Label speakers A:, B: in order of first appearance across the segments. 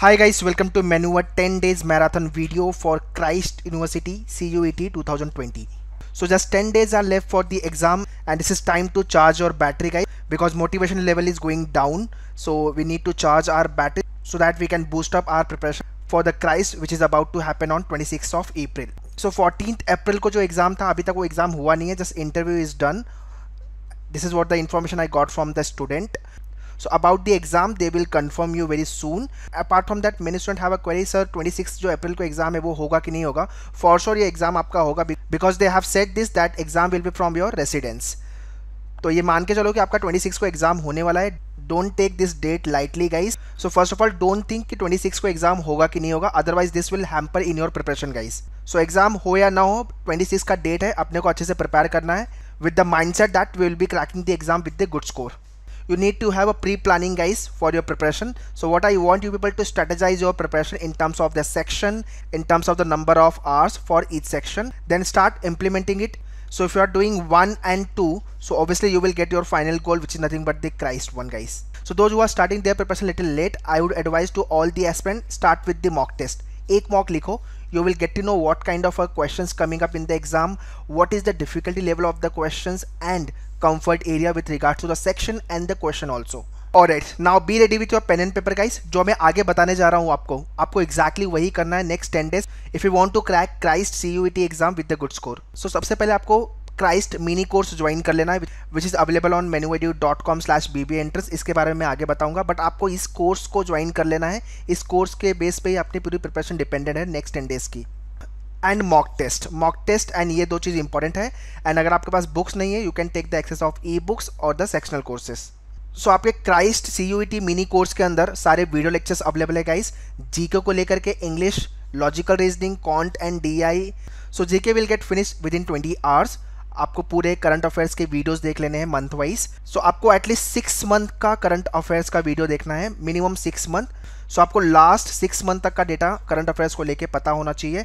A: Hi guys, welcome to Manuva 10 days marathon video for Christ University CUET 2020. So just 10 days are left for the exam and this is time to charge your battery guys because motivation level is going down. So we need to charge our battery so that we can boost up our preparation for the Christ which is about to happen on 26th of April. So 14th April को जो exam था अभी तक वो exam हुआ नहीं है just interview is done. This is what the information I got from the student. So about the exam they will confirm you very soon apart from that many student have a query sir 26 जो अप्रैल को exam है वो होगा कि नहीं होगा for sure ये exam आपका होगा because they have set this that exam will be from your residence तो ये मान के चलो कि आपका ट्वेंटी सिक्स को एग्जाम होने वाला है don't take this date lightly guys so first of all don't think कि सिक्स को एग्जाम होगा कि नहीं होगा otherwise this will hamper in your preparation guys so exam हो या ना हो ट्वेंटी सिक्स का डेट है अपने को अच्छे से प्रिपेयर करना है with the mind set that will be cracking the exam with the good score you need to have a pre-planning guys for your preparation so what I want you people to strategize your preparation in terms of the section in terms of the number of hours for each section then start implementing it so if you are doing 1 and 2 so obviously you will get your final goal which is nothing but the Christ one guys so those who are starting their preparation a little late I would advise to all the aspirant start with the mock test एक mock likho. you will get to know what kind of questions coming up in the exam what is the difficulty level of the questions and comfort area with regards to the section and the question also. Alright now be ready with your pen and paper guys. जो मैं आगे बताने जा रहा हूँ आपको आपको exactly वही करना है next 10 days. If you want to crack Christ CUET exam with the good score. So सबसे पहले आपको Christ mini course join कर लेना है which is available on menu edu dot com slash B B entrance इसके बारे में आगे बताऊंगा बट आपको इस कोर्स को ज्वाइन कर लेना है इस कोर्स के बेस पे ही अपनी पूरी प्रिपरेशन डिपेंडेंट है नेक्स्ट टेन डेज की and mock test mock test and ये दो चीज़ इंपॉर्टेंट है एंड अगर आपके पास बुक्स नहीं है you can take the access of e books और द सेक्शनल कोर्सेज सो आपके Christ C U T mini course के अंदर सारे वीडियो लेक्चर्स अवेलेबल है गाइस जीके को लेकर के English logical reasoning quant and D I so GK will get finish within twenty hours आपको पूरे करंट अफेयर्स के वीडियोस देख लेने हैं मंथ वाइज सो आपको एटलीस्ट सिक्स मंथ का करंट अफेयर्स का वीडियो देखना है मिनिमम सिक्स मंथ सो आपको लास्ट सिक्स मंथ तक का डेटा करंट अफेयर्स को लेके पता होना चाहिए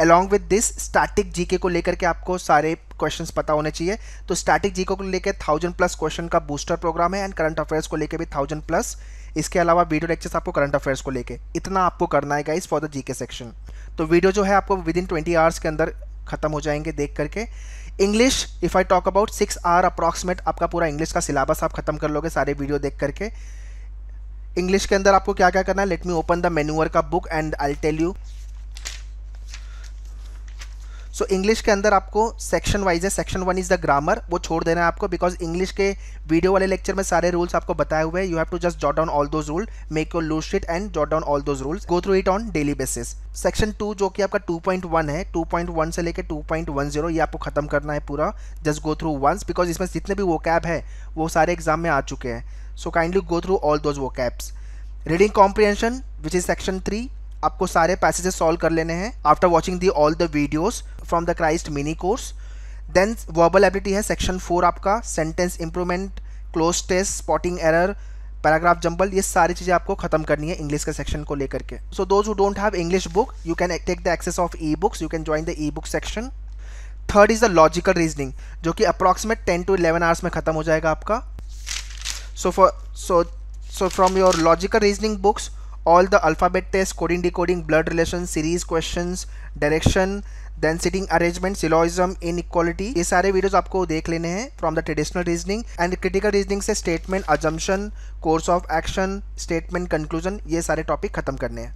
A: along with this static GK को लेकर के आपको सारे क्वेश्चंस पता होने चाहिए तो स्टैटिक जीके को लेकर थाउजेंड प्लस क्वेश्चन का बूस्टर प्रोग्राम है एंड करंट अफेयर्स को लेकर भी थाउजेंड प्लस इसके अलावा वीडियो लेक्चर्स आपको करंट अफेयर्स को लेकर इतना आपको करना है guys for the GK section तो वीडियो जो है आपको विद इन ट्वेंटी आवर्स के अंदर खत्म हो जाएंगे देख करके English if I talk about six hours approximate आपका पूरा इंग्लिश का सिलेबस आप खत्म कर लोगे सारे वीडियो देख करके इंग्लिश के अंदर आपको क्या क्या करना है let me open the manual का book and I tell you so so, English के अंदर आपको सेक्शन वाइज है section one is the grammar वो छोड़ देना है आपको बिकॉज इंग्लिश के वीडियो वाले लेक्चर में सारे रूल्स आपको बताए हुए हैं you have to just jot down all those rule make your loose it and jot down all those rules go through it on daily basis section two जो कि आपका 2.1 है 2.1 से लेकर 2.10 ये आपको ख़त्म करना है पूरा just go through once because इसमें जितने भी वो कैब है वो सारे एग्जाम में आ चुके हैं so kindly go through all those vocabs reading comprehension which is section three आपको सारे पैसेजेस सॉल्व कर लेने हैं after watching the all the videos from the Christ mini course then verbal ability है सेक्शन फोर आपका sentence improvement cloze test spotting error paragraph jumble ये सारी चीज़ें आपको खत्म करनी है इंग्लिश के सेक्शन को लेकर के so those who don't have English book you can take the access of e books you can join the e book section third is the logical reasoning जो कि approximate ten to eleven hours में ख़त्म हो जाएगा आपका so for so so from your logical reasoning books all the alphabet tests, coding decoding, blood relation, series questions, direction, then sitting arrangement syllogism in equality ये सारे videos आपको देख लेने हैं from the traditional reasoning and critical reasoning से statement assumption course of action statement conclusion ये सारे topic खत्म करने हैं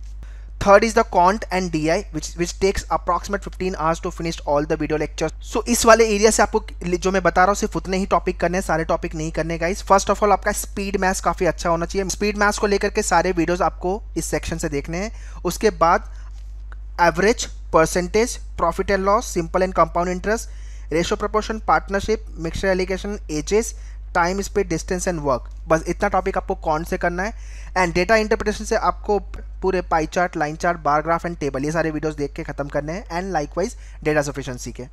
A: third is the cont and di which which takes approximate 15 hours to finish all the video lectures so इस वाले area से आपको जो मैं बता रहा हूँ सिर्फ उतने ही टॉपिक करने सारे टॉपिक नहीं करने गाइस फर्स्ट ऑफ ऑल आपका स्पीड मैथ्स काफी अच्छा होना चाहिए स्पीड मैथ्स को लेकर के सारे वीडियोस आपको इस सेक्शन से देखने हैं उसके बाद average percentage profit and loss simple and compound interest ratio proportion partnership mixture alligation ages time speed distance and work बस इतना टॉपिक आपको कौन से करना है एंड डेटा इंटरप्रिटेशन से आपको पूरे pie chart line chart bar graph and table ये सारे वीडियोस देख के खत्म करने हैं एंड लाइकवाइज डेटा सफिशेंसी के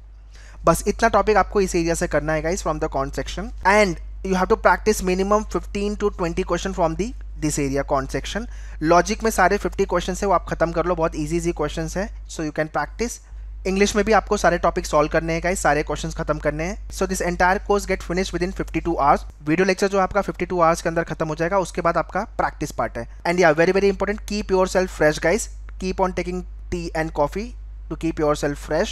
A: बस इतना टॉपिक आपको इस एरिया से करना है guys from the quant section and you have to practice minimum 15 to 20 question from the this area quant section logic में सारे 50 क्वेश्चन है वो आप खत्म कर लो बहुत ईजी ईजी क्वेश्चन है so you can practice English में भी आपको सारे टॉपिक सॉल्व करने हैं गाइस सारे क्वेश्चन खत्म करने हैं so this entire course get finish within 52 hours video lecture जो आपका 52 आवर्स के अंदर खत्म हो जाएगा उसके बाद आपका प्रैक्टिस पार्ट है एंड या very very important keep your self fresh guys keep on taking tea and coffee to keep yourself fresh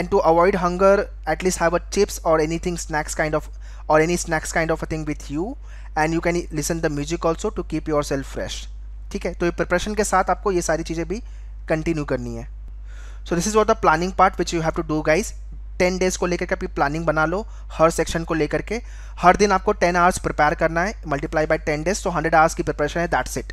A: and to avoid hunger at least have chips और or स्नैक्स काइंड ऑफ और any snacks kind of a thing with you and you can listen the music also to keep your self fresh ठीक है तो preparation के साथ आपको ये सारी चीज़ें भी कंटिन्यू करनी है so this is what the planning part which you have to do guys ten days को लेकर के अपनी प्लानिंग बना लो हर सेक्शन को लेकर के हर दिन आपको टेन आवर्स प्रिपेयर करना है मल्टीप्लाई बाई टेन डेज तो हंड्रेड आवर्स की प्रिपरेशन है दैट्स इट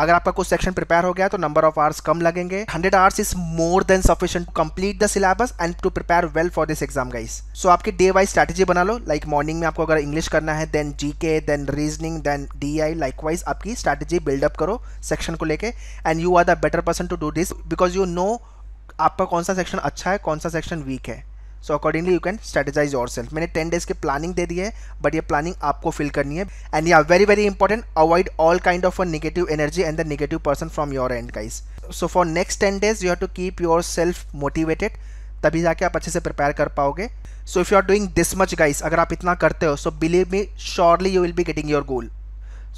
A: अगर आपका कुछ सेक्शन प्रिपेयर हो गया तो नंबर ऑफ आवर्स कम लगेंगे hundred hours is more than sufficient to complete the syllabus and to prepare well for this exam guys so आपकी डे वाइज स्ट्रेटेजी बना लो लाइक like मॉर्निंग में आपको अगर इंग्लिश करना है then G K then reasoning then D I likewise आपकी strategy build up करो section को लेकर and you are the better person to do this because you know आपका कौन सा सेक्शन अच्छा है कौन सा सेक्शन वीक है so accordingly you can strategize yourself मैंने टेन डेज की प्लानिंग दे दी है बट ये प्लानिंग आपको फिल करनी है एंड या very very important avoid all kind of a negative energy and the negative person from your end guys so for next ten days you have to keep your yourself motivated तभी जाके आप अच्छे से prepare कर पाओगे so if you are doing this much guys अगर आप इतना करते हो so believe me surely you will be getting your goal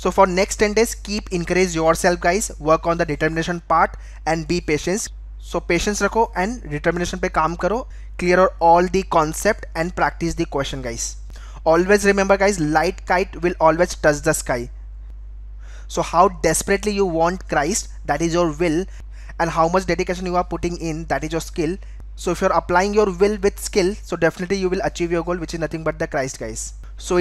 A: so for next ten days keep encourage yourself guys work on the determination part and be patience So patience, रखो and determination पे काम करो clear all the concept and practice the question, guys. always remember guys light kite will always touch the sky so how desperately you want christ that is your will and how much dedication you are putting in that is your skill so if you're applying your will with skill so definitely you will achieve your goal which is nothing but the christ guys so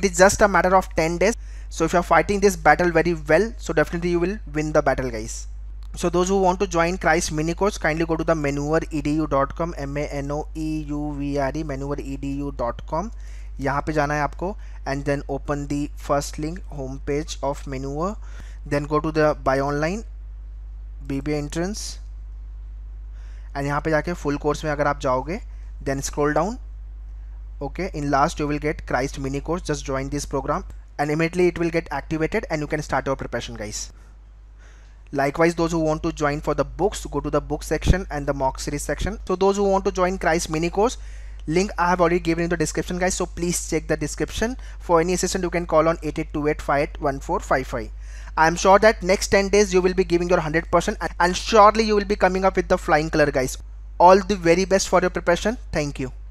A: it is just a matter of 10 days so if you're fighting this battle very well so definitely you will win the battle guys so those who want to join Christ mini course kindly go to the maneuveredu.com m-a-n-o-e-u-v-r-e maneuveredu.com यहाँ पे जाना है आपको and then open the first link home page of मेनुअर then go to the buy online BB entrance and यहाँ पे जाके full course में अगर आप जाओगे then scroll down okay in last you will get crash mini course just join this program and immediately it will get activated and you can start your preparation guys Likewise, those who want to join for the books, go to the book section and the mock series section. So those who want to join Christ mini course, link I have already given in the description guys. So please check the description. For any assistance, you can call on 8828581455. I am sure that next 10 days you will be giving your 100% and surely you will be coming up with the flying color guys. All the very best for your preparation. Thank you.